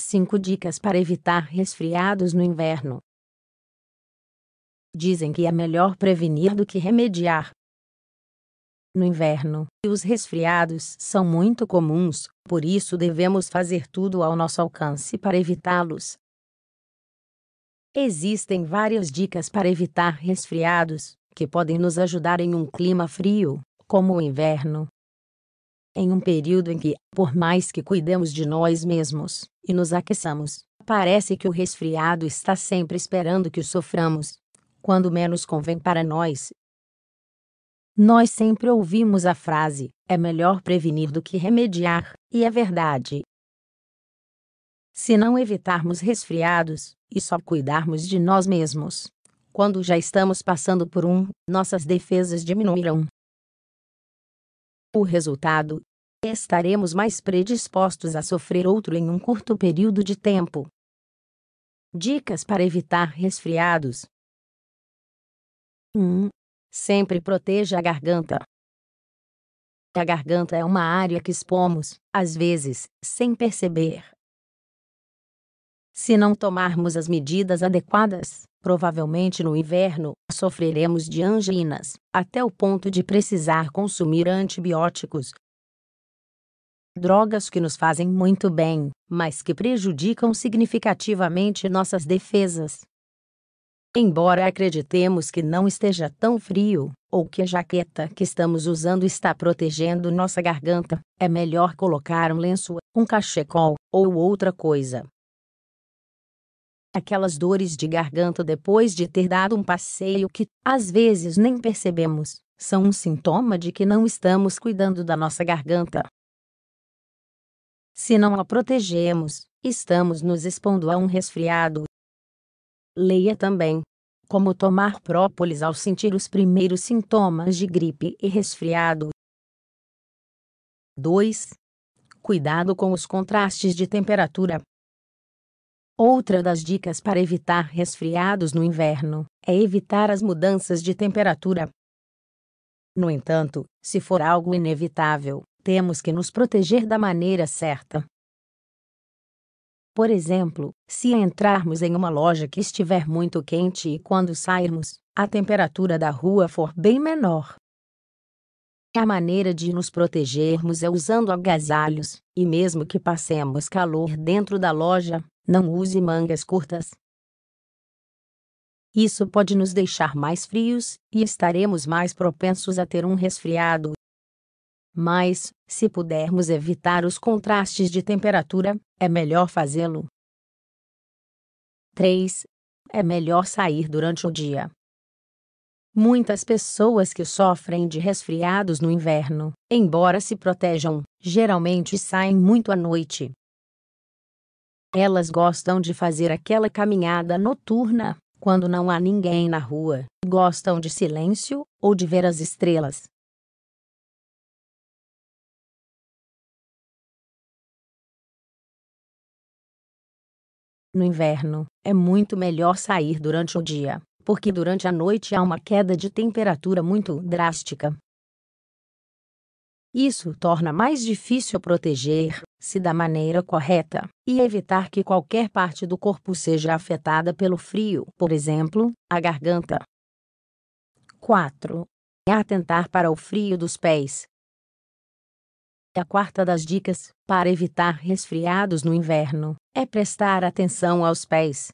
5 dicas para evitar resfriados no inverno. Dizem que é melhor prevenir do que remediar. No inverno, os resfriados são muito comuns, por isso devemos fazer tudo ao nosso alcance para evitá-los. Existem várias dicas para evitar resfriados, que podem nos ajudar em um clima frio, como o inverno, em um período em que, por mais que cuidemos de nós mesmos e nos aqueçamos, parece que o resfriado está sempre esperando que o soframos, quando menos convém para nós. Nós sempre ouvimos a frase: é melhor prevenir do que remediar, e é verdade. Se não evitarmos resfriados e só cuidarmos de nós mesmos, quando já estamos passando por um, nossas defesas diminuirão. O resultado estaremos mais predispostos a sofrer outro em um curto período de tempo. Dicas para evitar resfriados: 1. Sempre proteja a garganta. A garganta é uma área que expomos, às vezes, sem perceber. Se não tomarmos as medidas adequadas, provavelmente no inverno, sofreremos de anginas, até o ponto de precisar consumir antibióticos, drogas que nos fazem muito bem, mas que prejudicam significativamente nossas defesas. Embora acreditemos que não esteja tão frio, ou que a jaqueta que estamos usando está protegendo nossa garganta, é melhor colocar um lenço, um cachecol ou outra coisa. Aquelas dores de garganta depois de ter dado um passeio que, às vezes, nem percebemos, são um sintoma de que não estamos cuidando da nossa garganta. Se não a protegemos, estamos nos expondo a um resfriado. Leia também. Como tomar própolis ao sentir os primeiros sintomas de gripe e resfriado. 2. Cuidado com os contrastes de temperatura. Outra das dicas para evitar resfriados no inverno é evitar as mudanças de temperatura. No entanto, se for algo inevitável, temos que nos proteger da maneira certa. Por exemplo, se entrarmos em uma loja que estiver muito quente e quando sairmos, a temperatura da rua for bem menor. A maneira de nos protegermos é usando agasalhos, e mesmo que passemos calor dentro da loja, não use mangas curtas. Isso pode nos deixar mais frios e estaremos mais propensos a ter um resfriado mas, se pudermos evitar os contrastes de temperatura, é melhor fazê-lo. 3. É melhor sair durante o dia. Muitas pessoas que sofrem de resfriados no inverno, embora se protejam, geralmente saem muito à noite. Elas gostam de fazer aquela caminhada noturna, quando não há ninguém na rua, gostam de silêncio ou de ver as estrelas. No inverno, é muito melhor sair durante o dia, porque durante a noite há uma queda de temperatura muito drástica. Isso torna mais difícil proteger-se da maneira correta e evitar que qualquer parte do corpo seja afetada pelo frio, por exemplo, a garganta. 4. Atentar para o frio dos pés, a quarta das dicas, para evitar resfriados no inverno, é prestar atenção aos pés.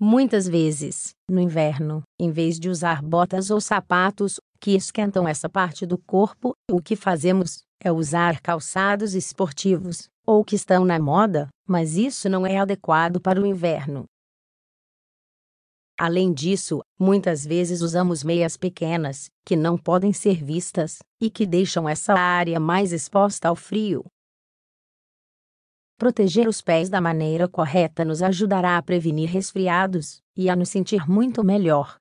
Muitas vezes, no inverno, em vez de usar botas ou sapatos, que esquentam essa parte do corpo, o que fazemos é usar calçados esportivos, ou que estão na moda, mas isso não é adequado para o inverno. Além disso, muitas vezes usamos meias pequenas, que não podem ser vistas, e que deixam essa área mais exposta ao frio. Proteger os pés da maneira correta nos ajudará a prevenir resfriados e a nos sentir muito melhor.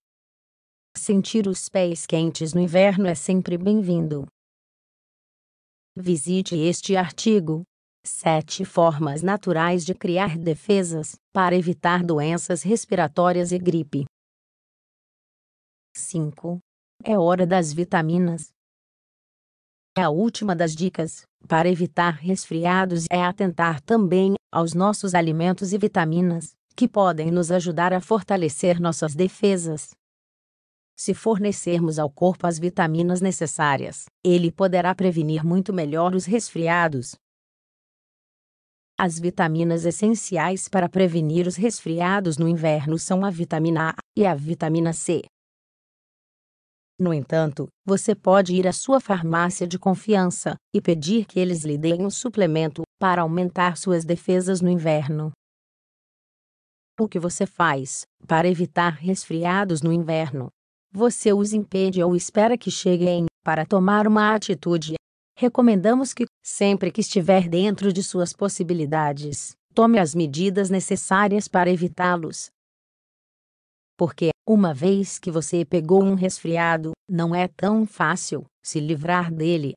Sentir os pés quentes no inverno é sempre bem-vindo. Visite este artigo Sete formas naturais de criar defesas para evitar doenças respiratórias e gripe. 5. É hora das vitaminas. A última das dicas para evitar resfriados é atentar também aos nossos alimentos e vitaminas, que podem nos ajudar a fortalecer nossas defesas. Se fornecermos ao corpo as vitaminas necessárias, ele poderá prevenir muito melhor os resfriados, as vitaminas essenciais para prevenir os resfriados no inverno são a vitamina A e a vitamina C. No entanto, você pode ir à sua farmácia de confiança e pedir que eles lhe deem um suplemento para aumentar suas defesas no inverno. O que você faz para evitar resfriados no inverno? Você os impede ou espera que cheguem para tomar uma atitude recomendamos que, sempre que estiver dentro de suas possibilidades, tome as medidas necessárias para evitá-los. Porque, uma vez que você pegou um resfriado, não é tão fácil se livrar dele.